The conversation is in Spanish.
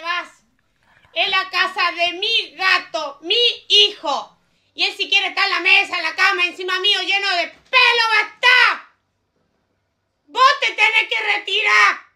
vas. Es la casa de mi gato, mi hijo. Y él si quiere está en la mesa, en la cama, encima mío, lleno de pelo, basta. Vos te tenés que retirar.